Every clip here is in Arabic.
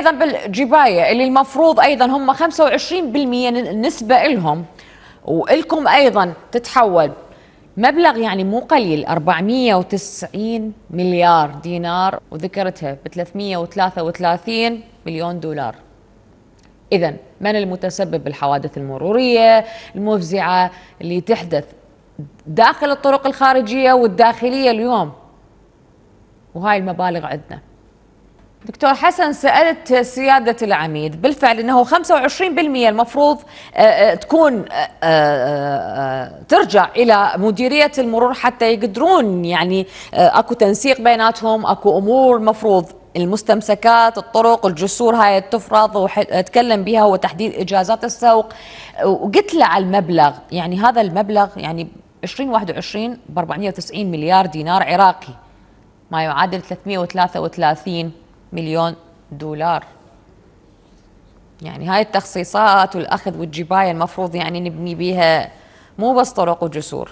ايضا بالجبايه اللي المفروض ايضا هم 25% نسبه لهم والكم ايضا تتحول مبلغ يعني مو قليل 490 مليار دينار وذكرتها ب 333 مليون دولار اذا من المتسبب بالحوادث المروريه المفزعه اللي تحدث داخل الطرق الخارجيه والداخليه اليوم وهاي المبالغ عندنا دكتور حسن سألت سيادة العميد بالفعل أنه 25% المفروض آه، آه، تكون آه، ترجع إلى مديرية المرور حتى يقدرون يعني أكو تنسيق بيناتهم أكو أمور مفروض المستمسكات الطرق الجسور هاي تفرض وتكلم بها وتحديد إجازات السوق وقلت له على المبلغ يعني هذا المبلغ يعني 2021 ب 490 مليار دينار عراقي ما يعادل 333 مليون دولار يعني هاي التخصيصات والأخذ والجباية المفروض يعني نبني بيها مو بس طرق وجسور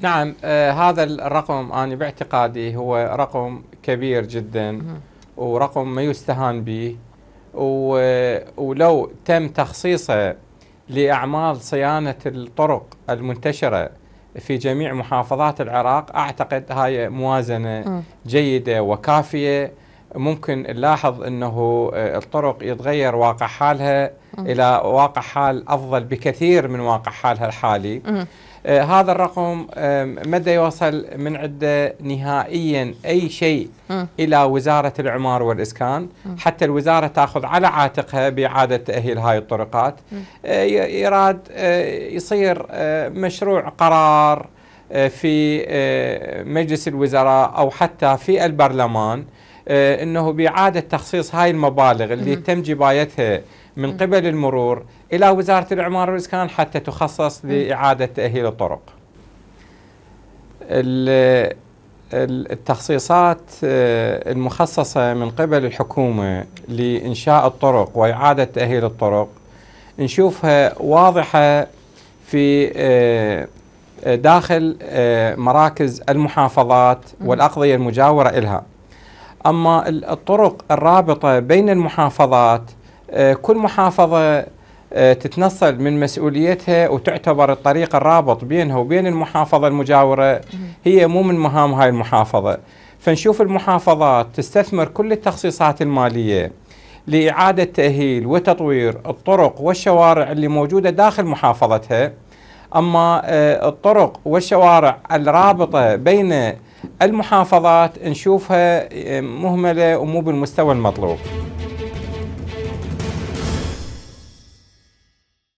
نعم آه هذا الرقم أنا باعتقادي هو رقم كبير جدا ورقم ما يستهان به ولو تم تخصيصه لأعمال صيانة الطرق المنتشرة في جميع محافظات العراق اعتقد هاي موازنه م. جيده وكافيه ممكن نلاحظ انه آه، الطرق يتغير واقع حالها م. الى واقع حال افضل بكثير من واقع حالها الحالي م. آه، هذا الرقم آه، مدى يوصل من عده نهائيا اي شيء م. الى وزاره العمار والاسكان م. حتى الوزاره تاخذ على عاتقها باعاده تاهيل هاي الطرقات يراد يصير مشروع قرار في مجلس الوزراء او حتى في البرلمان آه، انه باعاده تخصيص هاي المبالغ اللي تم جبايتها من قبل المرور الى وزاره الاعمار والاسكان حتى تخصص لاعاده تاهيل الطرق. التخصيصات آه، المخصصه من قبل الحكومه لانشاء الطرق واعاده تاهيل الطرق نشوفها واضحه في آه، داخل مراكز المحافظات والاقضيه المجاوره لها. أما الطرق الرابطة بين المحافظات آه، كل محافظة آه، تتنصل من مسؤوليتها وتعتبر الطريق الرابط بينها وبين المحافظة المجاورة هي مو من مهام هاي المحافظة فنشوف المحافظات تستثمر كل التخصيصات المالية لإعادة تأهيل وتطوير الطرق والشوارع اللي موجودة داخل محافظتها أما آه، الطرق والشوارع الرابطة بين المحافظات نشوفها مهمله ومو بالمستوى المطلوب